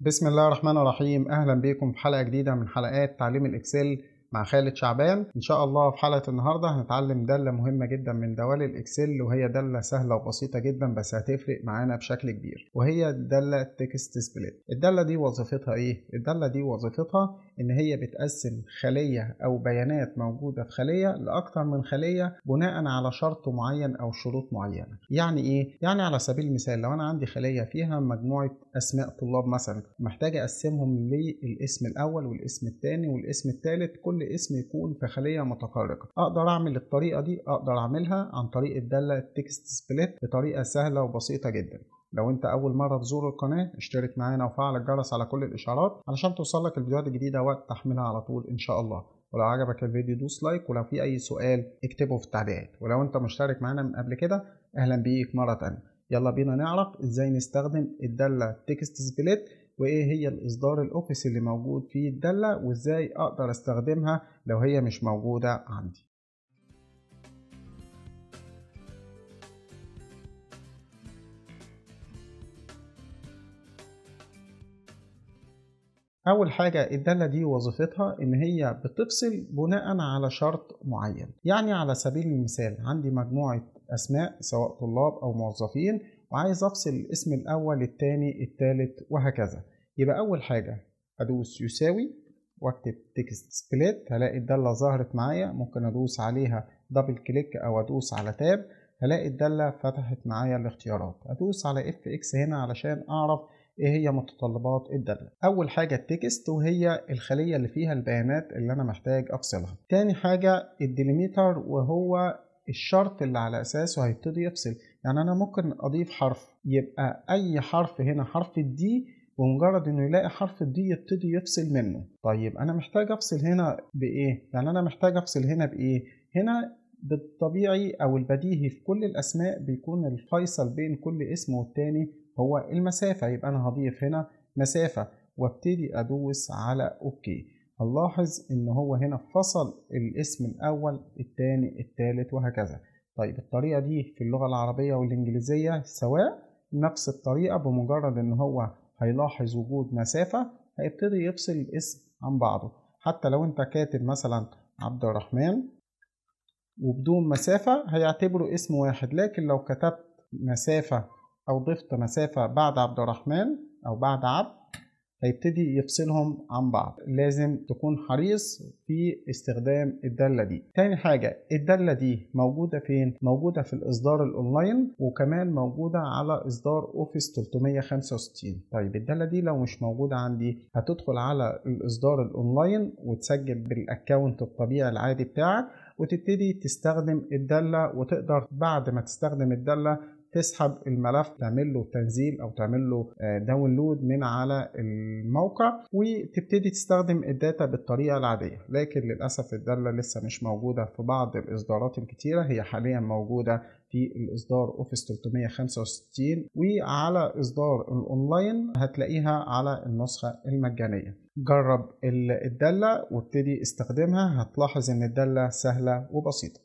بسم الله الرحمن الرحيم اهلا بيكم في حلقه جديده من حلقات تعليم الاكسل مع خالد شعبان ان شاء الله في حلقه النهارده هنتعلم داله مهمه جدا من دوال الاكسل وهي داله سهله وبسيطه جدا بس هتفرق معانا بشكل كبير وهي داله تكست سبليت الداله دي وظيفتها ايه الداله دي وظيفتها ان هي بتقسم خليه او بيانات موجوده في خليه لاكثر من خليه بناء على شرط معين او شروط معينه يعني ايه يعني على سبيل المثال لو انا عندي خليه فيها مجموعه اسماء طلاب مثلا محتاج اقسمهم للاسم الاول والاسم الثاني والاسم الثالث كل كل اسم يكون في خليه متفرقه اقدر اعمل الطريقه دي اقدر اعملها عن طريق الداله تكست سبليت بطريقه سهله وبسيطه جدا لو انت اول مره تزور القناه اشترك معانا وفعل الجرس على كل الاشعارات علشان توصلك الفيديوهات الجديده وقت تحميلها على طول ان شاء الله ولو عجبك الفيديو دوس لايك ولو في اي سؤال اكتبه في التعليقات ولو انت مشترك معانا من قبل كده اهلا بيك مره تانية يلا بينا نعرف ازاي نستخدم الداله تكست سبليت وايه هي الاصدار الاوفيس اللي موجود في الداله وازاي اقدر استخدمها لو هي مش موجوده عندي أول حاجة الدالة دي وظيفتها إن هي بتفصل بناء على شرط معين يعني على سبيل المثال عندي مجموعة أسماء سواء طلاب أو موظفين وعايز افصل الاسم الاول التاني التالت وهكذا يبقى اول حاجة ادوس يساوي واكتب تكست سبليت هلاقي الدالة ظهرت معايا ممكن ادوس عليها دبل كليك او ادوس على تاب هلاقي الدالة فتحت معايا الاختيارات ادوس على اف اكس هنا علشان اعرف ايه هي متطلبات الدالة اول حاجة التكست وهي الخلية اللي فيها البيانات اللي انا محتاج افصلها تاني حاجة الديليميتر وهو الشرط اللي على اساسه هيبتدي يفصل يعني انا ممكن اضيف حرف يبقى اي حرف هنا حرف الدي ومجرد انه يلاقي حرف الدي يبتدي يفصل منه طيب انا محتاج افصل هنا بايه يعني انا محتاج افصل هنا بايه هنا بالطبيعي او البديهي في كل الاسماء بيكون الفيصل بين كل اسم والتاني هو المسافه يبقى انا هضيف هنا مسافه وابتدي ادوس على اوكي هنلاحظ ان هو هنا فصل الاسم الاول التاني التالت وهكذا طيب الطريقة دي في اللغة العربية والإنجليزية سواء نفس الطريقة بمجرد إن هو هيلاحظ وجود مسافة هيبتدي يفصل الاسم عن بعضه حتى لو أنت كاتب مثلا عبد الرحمن وبدون مسافة هيعتبره اسم واحد لكن لو كتبت مسافة أو ضفت مسافة بعد عبد الرحمن أو بعد عبد هيبتدي يفصلهم عن بعض لازم تكون حريص في استخدام الدالة دي تاني حاجة الدالة دي موجودة فين؟ موجودة في الإصدار الأونلاين وكمان موجودة على إصدار أوفيس 365 طيب الدالة دي لو مش موجودة عندي هتدخل على الإصدار الأونلاين وتسجل بالأكاونت الطبيعي العادي بتاعك وتبتدي تستخدم الدالة وتقدر بعد ما تستخدم الدالة تسحب الملف تعمل له تنزيل او تعمل له داونلود آه، من على الموقع وتبتدي تستخدم الداتا بالطريقه العاديه لكن للاسف الداله لسه مش موجوده في بعض الاصدارات الكتيره هي حاليا موجوده في الاصدار اوفيس 365 وعلى اصدار الاونلاين هتلاقيها على النسخه المجانيه جرب الداله وابتدي استخدمها هتلاحظ ان الداله سهله وبسيطه